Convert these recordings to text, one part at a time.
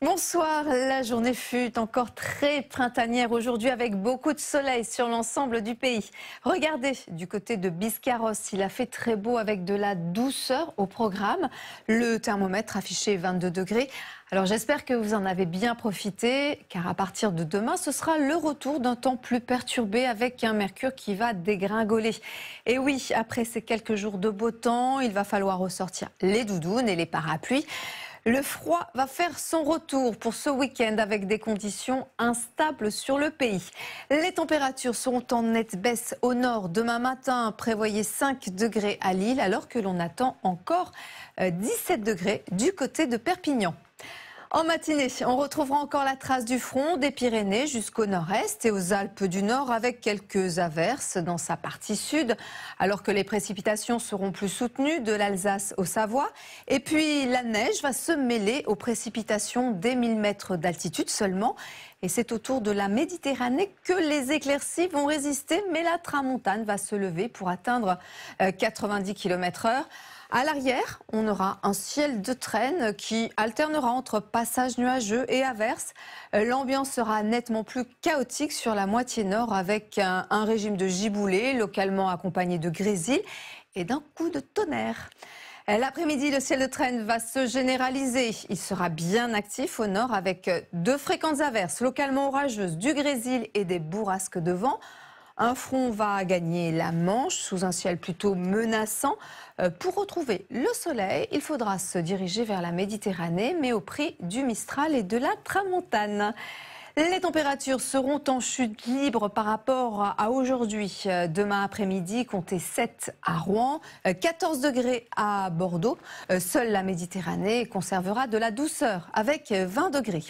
Bonsoir, la journée fut encore très printanière aujourd'hui avec beaucoup de soleil sur l'ensemble du pays. Regardez, du côté de Biscarros, il a fait très beau avec de la douceur au programme. Le thermomètre affiché 22 degrés. Alors j'espère que vous en avez bien profité car à partir de demain, ce sera le retour d'un temps plus perturbé avec un mercure qui va dégringoler. Et oui, après ces quelques jours de beau temps, il va falloir ressortir les doudounes et les parapluies. Le froid va faire son retour pour ce week-end avec des conditions instables sur le pays. Les températures seront en nette baisse au nord demain matin. Prévoyez 5 degrés à Lille alors que l'on attend encore 17 euh, degrés du côté de Perpignan. En matinée, on retrouvera encore la trace du front des Pyrénées jusqu'au nord-est et aux Alpes du Nord avec quelques averses dans sa partie sud, alors que les précipitations seront plus soutenues de l'Alsace au Savoie. Et puis la neige va se mêler aux précipitations des 1000 mètres d'altitude seulement. Et c'est autour de la Méditerranée que les éclaircies vont résister, mais la tramontane va se lever pour atteindre 90 euh, km/h. À l'arrière, on aura un ciel de traîne qui alternera entre passages nuageux et averses. Euh, l'ambiance sera nettement plus chaotique sur la moitié nord avec un, régime de giboulée localement accompagné de grésil et d'un coup de tonnerre. Euh, l'après-midi, le ciel de traîne va se généraliser. Il sera bien actif au nord avec euh, deux fréquentes averses localement orageuses, du grésil et des bourrasques de vent. Un front va gagner la Manche sous un ciel plutôt menaçant. Euh, pour retrouver le soleil, il faudra se diriger vers la Méditerranée, mais au prix du Mistral et de la Tramontane. Les températures seront en chute libre par rapport à aujourd'hui. Euh, demain après-midi, comptez 7 à Rouen, 14 euh, degrés à Bordeaux. Seule la Méditerranée conservera de la douceur avec 20 degrés.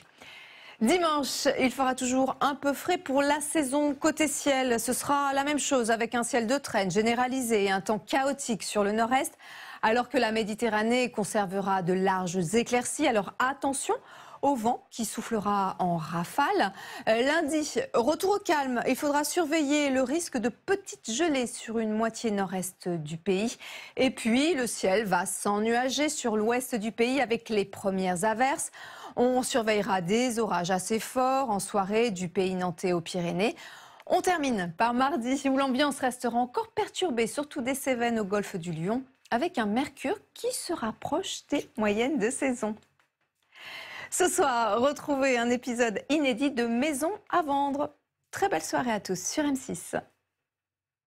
Dimanche, il fera toujours un peu frais pour la saison. Côté ciel, ce sera la même chose avec un ciel de traîne généralisé et un temps chaotique sur le nord-est, alors que la Méditerranée conservera de larges éclaircies. Alors attention, au vent qui soufflera en rafale. Euh, lundi, retour au calme. Il faudra surveiller le risque de petites gelées sur une moitié nord-est du pays. Et puis, le ciel va s'ennuager sur l'ouest du pays avec les premières averses. On surveillera des orages assez forts en soirée du pays nantais aux Pyrénées. On termine par mardi où l'ambiance restera encore perturbée, surtout des Cévennes au golfe du Lion, avec un mercure qui se rapproche des moyennes de saison. Ce soir, retrouvez un épisode inédit de Maison à vendre. Très belle soirée à tous sur M6.